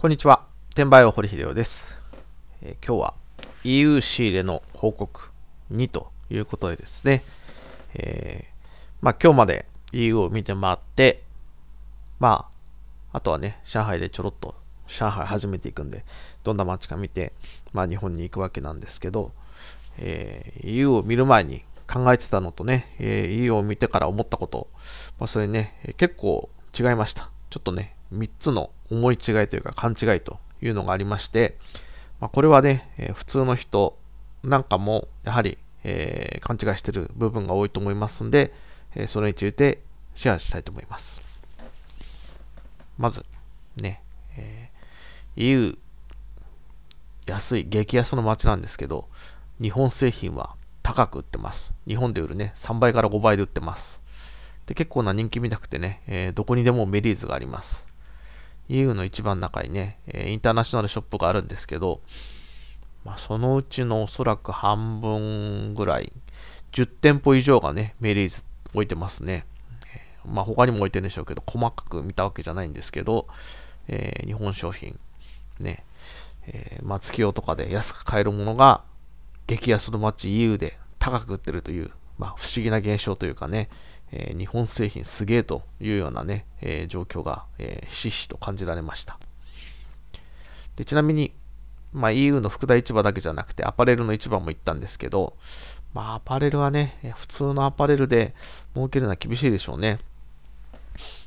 こんにちは。転売王堀秀夫です、えー、今日は EU 仕入れの報告2ということでですね、えー、まあ今日まで EU を見て回って、まあ、あとはね、上海でちょろっと上海初めて行くんで、どんな街か見て、まあ日本に行くわけなんですけど、えー、EU を見る前に考えてたのとね、えー、EU を見てから思ったこと、まあそれね、結構違いました。ちょっとね、3つの思い違いというか勘違いというのがありまして、まあ、これはね、え普通の人なんかもやはり、えー、勘違いしてる部分が多いと思いますんで、えそれについてシェアしたいと思います。まず、ね、えー、EU 安い、激安の街なんですけど、日本製品は高く売ってます。日本で売るね、3倍から5倍で売ってます。で、結構な人気見たくてね、えー、どこにでもメリーズがあります。EU の一番中にね、インターナショナルショップがあるんですけど、まあ、そのうちのおそらく半分ぐらい、10店舗以上がね、メリーズ置いてますね。まあ、他にも置いてるんでしょうけど、細かく見たわけじゃないんですけど、えー、日本商品、ね、えー、まあ、月夜とかで安く買えるものが、激安の街 EU で高く売ってるという、まあ、不思議な現象というかね、えー、日本製品すげえというようなね、えー、状況が、えー、ひしひしと感じられました。でちなみに、まあ、EU の副田市場だけじゃなくてアパレルの市場も行ったんですけど、まあ、アパレルはね、普通のアパレルで儲けるのは厳しいでしょうね。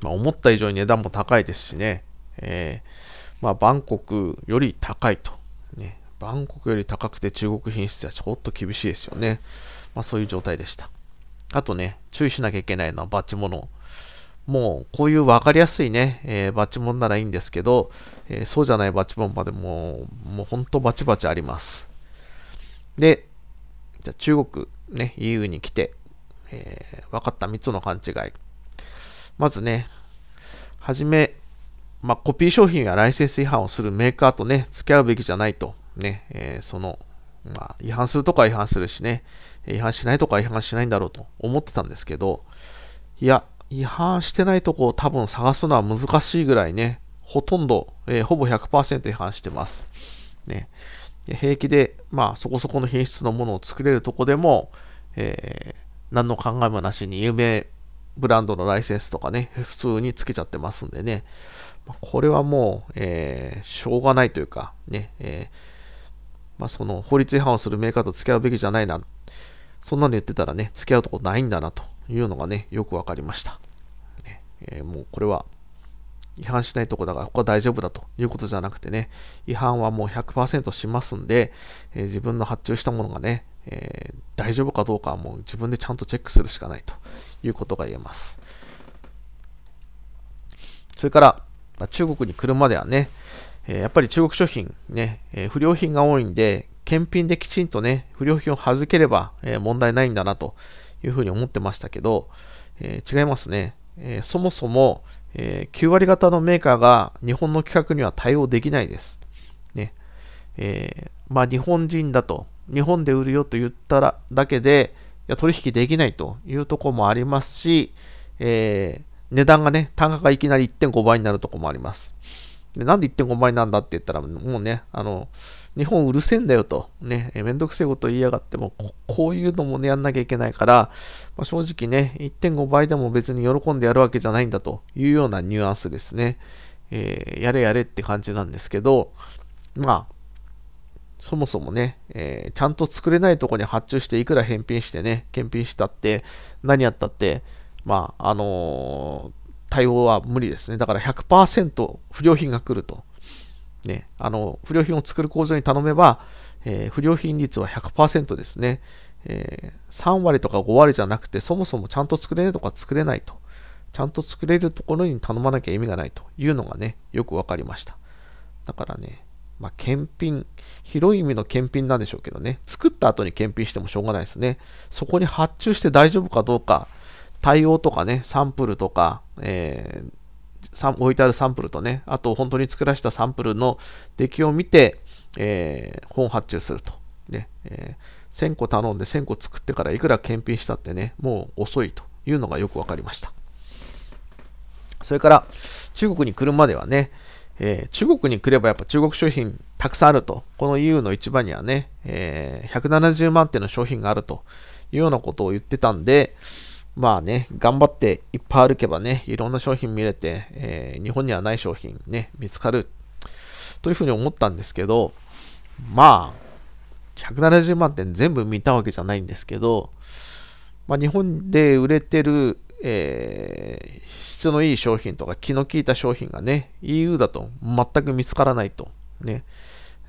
まあ、思った以上に値段も高いですしね、えー、まあ、バンコクより高いと、ね。バンコクより高くて中国品質はちょっと厳しいですよね。まあ、そういう状態でした。あとね、注意しなきゃいけないのはバッチモノ。もう、こういうわかりやすいね、えー、バッチモンならいいんですけど、えー、そうじゃないバッチモンまでももうほんとバチバチあります。で、じゃあ中国、ね、EU に来て、えー、分かった3つの勘違い。まずね、はじめ、まあ、コピー商品やライセンス違反をするメーカーとね、付き合うべきじゃないと、ね、えー、その、まあ、違反するとこは違反するしね、違反しないとか違反しないんだろうと思ってたんですけど、いや、違反してないとこを多分探すのは難しいぐらいね、ほとんど、えー、ほぼ100%違反してます。ね、平気で、まあ、そこそこの品質のものを作れるとこでも、えー、何の考えもなしに有名ブランドのライセンスとかね、普通につけちゃってますんでね、これはもう、えー、しょうがないというか、ね、えーまあ、その法律違反をするメーカーと付き合うべきじゃないな。そんなの言ってたらね、付き合うとこないんだなというのがね、よく分かりました。えー、もうこれは違反しないとこだから、ここは大丈夫だということじゃなくてね、違反はもう100%しますんで、えー、自分の発注したものがね、えー、大丈夫かどうかはもう自分でちゃんとチェックするしかないということが言えます。それから、まあ、中国に来るまではね、やっぱり中国商品ね、不良品が多いんで、検品できちんとね、不良品を外ければ、問題ないんだなというふうに思ってましたけど、違いますね。そもそも、9割方のメーカーが日本の規格には対応できないです。ね。えまあ日本人だと、日本で売るよと言ったらだけで、いや取引できないというところもありますし、え値段がね、単価がいきなり1.5倍になるところもあります。でなんで1.5倍なんだって言ったら、もうね、あの、日本うるせえんだよと、ね、えめんどくせえこと言いやがってもこ、こういうのもね、やんなきゃいけないから、まあ、正直ね、1.5倍でも別に喜んでやるわけじゃないんだというようなニュアンスですね。えー、やれやれって感じなんですけど、まあ、そもそもね、えー、ちゃんと作れないとこに発注していくら返品してね、検品したって、何やったって、まあ、あのー対応は無理ですね。だから100%不良品が来ると。ね、あの不良品を作る工場に頼めば、えー、不良品率は100%ですね、えー、3割とか5割じゃなくて、そもそもちゃんと作れないとか作れないと。ちゃんと作れるところに頼まなきゃ意味がないというのがね、よく分かりました。だからね、まあ、検品、広い意味の検品なんでしょうけどね、作った後に検品してもしょうがないですね。そこに発注して大丈夫かどうか、対応とかね、サンプルとか、えー、置いてあるサンプルとね、あと本当に作らせたサンプルの出来を見て、えー、本発注すると。ね、えー、1000個頼んで1000個作ってからいくら検品したってね、もう遅いというのがよく分かりました。それから中国に来るまではね、えー、中国に来ればやっぱ中国商品たくさんあると。この EU の市場にはね、えー、170万点の商品があるというようなことを言ってたんで、まあね、頑張っていっぱい歩けばね、いろんな商品見れて、えー、日本にはない商品ね、見つかるというふうに思ったんですけど、まあ、170万点全部見たわけじゃないんですけど、まあ、日本で売れてる、えー、質のいい商品とか気の利いた商品がね、EU だと全く見つからないと。ね。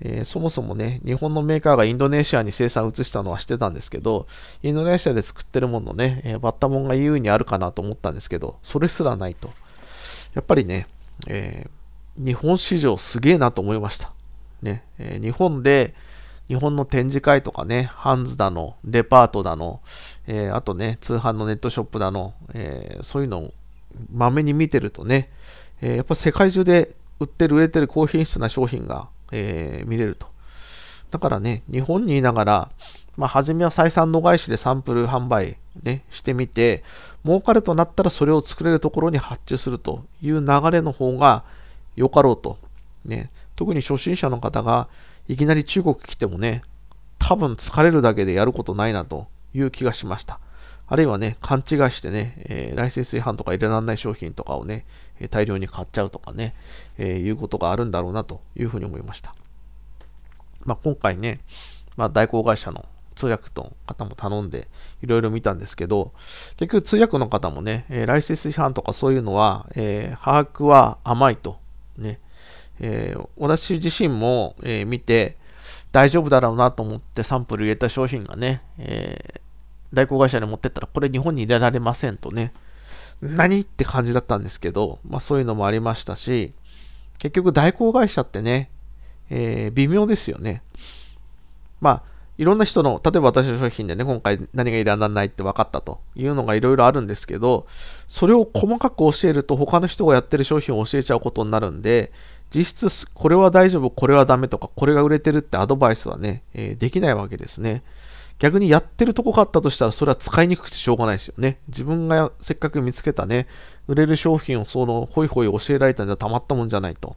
えー、そもそもね、日本のメーカーがインドネシアに生産を移したのは知ってたんですけど、インドネシアで作ってるものね、えー、バッタモンが EU にあるかなと思ったんですけど、それすらないと。やっぱりね、えー、日本市場すげえなと思いました。ね、え日本で、日本の展示会とかね、ハンズだの、デパートだの、えあとね、通販のネットショップだの、えそういうのをまめに見てるとね、えやっぱ世界中で売ってる、売れてる高品質な商品がえー、見れると。だからね、日本にいながら、まあ、初めは採算度返しでサンプル販売、ね、してみて、儲かるとなったらそれを作れるところに発注するという流れの方が良かろうと。ね、特に初心者の方がいきなり中国来てもね、多分疲れるだけでやることないなという気がしました。あるいはね、勘違いしてね、えー、ライセンス違反とか入れられない商品とかをね、え大量に買っちゃうとかね、えー、いうことがあるんだろうなというふうに思いました。まあ、今回ね、まあ、代行会社の通訳の方も頼んで、いろいろ見たんですけど、結局通訳の方もね、えー、ライセンス違反とかそういうのは、えー、把握は甘いと、ね、えー、私自身も、え見て、大丈夫だろうなと思ってサンプル入れた商品がね、え代行会社に持ってったら、これ日本に入れられませんとね、何って感じだったんですけど、まあそういうのもありましたし、結局代行会社ってね、えー、微妙ですよね。まあ、いろんな人の、例えば私の商品でね、今回何がいらないって分かったというのがいろいろあるんですけど、それを細かく教えると他の人がやってる商品を教えちゃうことになるんで、実質これは大丈夫、これはダメとか、これが売れてるってアドバイスはね、えー、できないわけですね。逆にやってるとこがあったとしたら、それは使いにくくてしょうがないですよね。自分がせっかく見つけたね、売れる商品をその、ほいほい教えられたんじゃたまったもんじゃないと。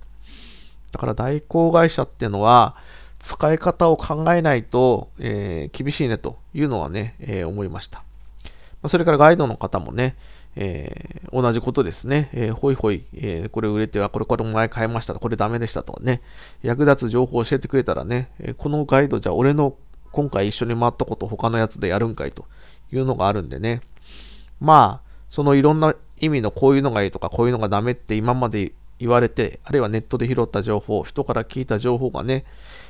だから代行会社っていうのは、使い方を考えないと、えー、厳しいねというのはね、えー、思いました。それからガイドの方もね、えー、同じことですね、えー、ほいほい、えー、これ売れては、これこれ前買いましたこれダメでしたとね、役立つ情報を教えてくれたらね、このガイドじゃ俺の今回一緒に回ったこと他のやつでやるんかいというのがあるんでね。まあ、そのいろんな意味のこういうのがいいとかこういうのがダメって今まで言われて、あるいはネットで拾った情報、人から聞いた情報がね、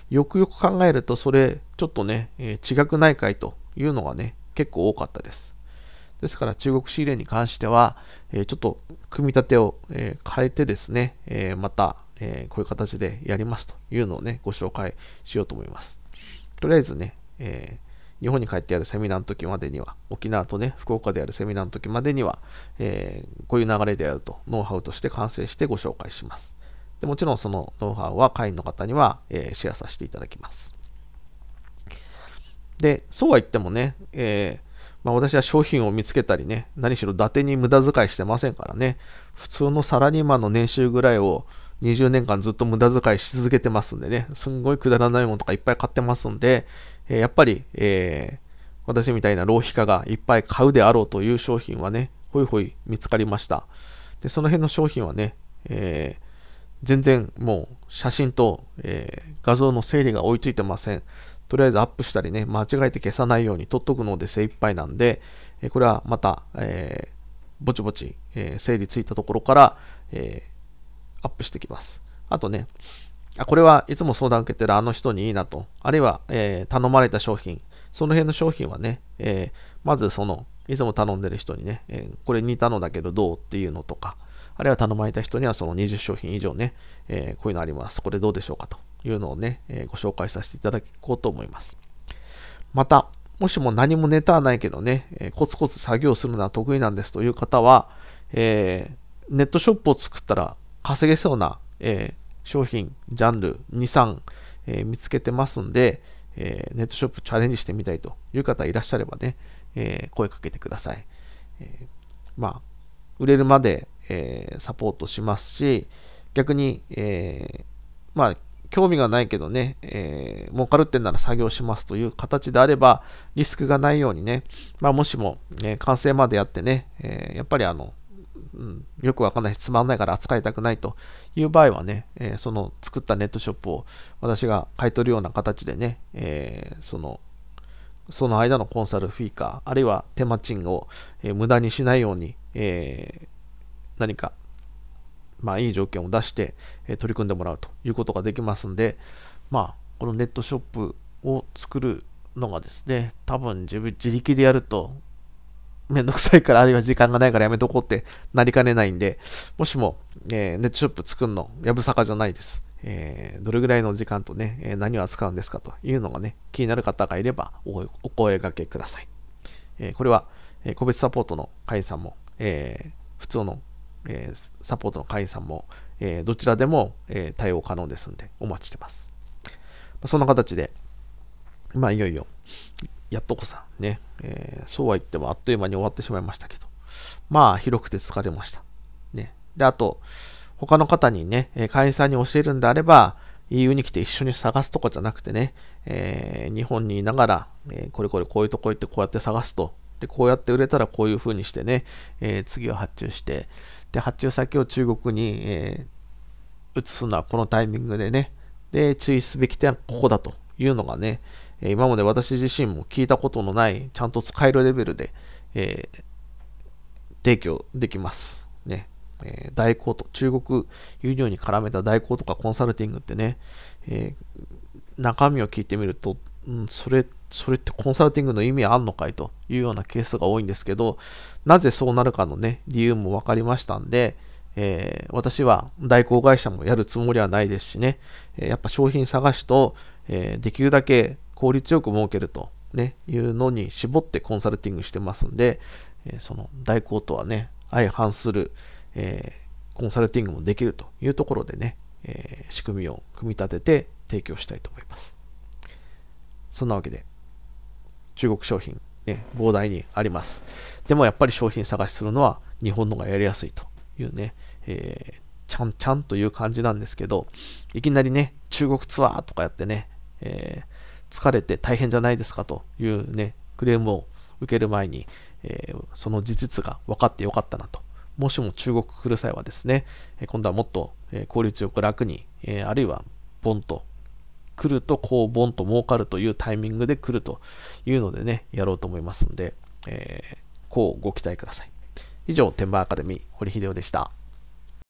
よくよく考えるとそれちょっとね、えー、違くないかいというのがね、結構多かったです。ですから中国仕入れに関しては、えー、ちょっと組み立てを、えー、変えてですね、えまた、えこういう形でやりますというのをね、ご紹介しようと思います。とりあえずね、えー、日本に帰ってやるセミナーの時までには、沖縄とね、福岡でやるセミナーの時までには、えー、こういう流れでやると、ノウハウとして完成してご紹介します。でもちろんそのノウハウは会員の方には、えー、シェアさせていただきます。で、そうは言ってもね、えーまあ、私は商品を見つけたりね、何しろ伊達に無駄遣いしてませんからね、普通のサラリーマンの年収ぐらいを、20年間ずっと無駄遣いし続けてますんでね、すんごいくだらないものとかいっぱい買ってますんで、えやっぱり、えー、私みたいな浪費家がいっぱい買うであろうという商品はね、ほいほい見つかりました。で、その辺の商品はね、えー、全然もう写真と、えー、画像の整理が追いついてません。とりあえずアップしたりね、間違えて消さないように取っとくので精一杯なんで、えこれはまた、えぼちぼち、え整理ついたところから、えーアップしてきます。あとね、あこれはいつも相談を受けてるあの人にいいなと、あるいは、えー、頼まれた商品、その辺の商品はね、えー、まずその、いつも頼んでる人にね、えー、これ似たのだけどどうっていうのとか、あるいは頼まれた人にはその20商品以上ね、えこういうのあります。これどうでしょうかというのをね、えご紹介させていただこうと思います。また、もしも何もネタはないけどね、えコツコツ作業するのは得意なんですという方は、えネットショップを作ったら稼げそうな、えー、商品、ジャンル2、3、えー、見つけてますんで、えー、ネットショップチャレンジしてみたいという方いらっしゃればね、え声かけてください。えまあ、売れるまで、えサポートしますし、逆に、えまあ、興味がないけどね、えー、儲かるってんなら作業しますという形であれば、リスクがないようにね、まあ、もしも、えー、完成までやってね、えー、やっぱりあの、うん、よくわかんないし、つまんないから扱いたくないという場合はね、えー、その作ったネットショップを私が買い取るような形でね、えー、その、その間のコンサルフィーか、あるいは手間賃を、えー、無駄にしないように、え何か、まあ、いい条件を出して、え取り組んでもらうということができますんで、まあ、このネットショップを作るのがですね、多分自分自力でやるとめんどくさいから、あるいは時間がないからやめとこうってなりかねないんで、もしも、えー、ネットショップ作るの、やぶさかじゃないです。えー、どれぐらいの時間とね、えー、何を扱うんですかというのがね、気になる方がいればおお声がけください。えー、これは、え個別サポートの会員さんも、え普通の、えサポートの会員さんも、えどちらでも、え対応可能ですんで、お待ちしてます。まあ、そんな形で、まあ、いよいよ、やっとこさんね、えー、そうは言ってもあっという間に終わってしまいましたけど、まあ、広くて疲れました。ね。で、あと、他の方にね、会員さんに教えるんであれば、EU に来て一緒に探すとかじゃなくてね、えー、日本にいながら、えー、これこれこういうとこ行ってこうやって探すと。で、こうやって売れたらこういう風にしてね、えー、次を発注して、で、発注先を中国に、え移すのはこのタイミングでね、で、注意すべき点はここだというのがね、え今まで私自身も聞いたことのない、ちゃんと使えるレベルで、えー、提供できます。ね。えー、代行と、中国輸入に絡めた代行とかコンサルティングってね、えー、中身を聞いてみると、うん、それ、それってコンサルティングの意味あんのかいというようなケースが多いんですけど、なぜそうなるかのね、理由も分かりましたんで、えー、私は代行会社もやるつもりはないですしね、えやっぱ商品探しと、えできるだけ効率よく儲けると、ね、いうのに絞ってコンサルティングしてますんで、えその代行とはね、相反する、えー、コンサルティングもできるというところでね、えー、仕組みを組み立てて提供したいと思います。そんなわけで、中国商品、ね、膨大にあります。でもやっぱり商品探しするのは日本のがやりやすいというね、えー、ちゃんちゃんという感じなんですけど、いきなりね、中国ツアーとかやってね、えー、疲れて大変じゃないですかというね、クレームを受ける前に、えー、その事実が分かってよかったなと。もしも中国来る際はですね、今度はもっと効率よく楽に、えー、あるいはボンと来るとこうボンと儲かるというタイミングで来るというのでね、やろうと思いますんで、えー、こうご期待ください。以上、天満アカデミー、堀秀夫でした。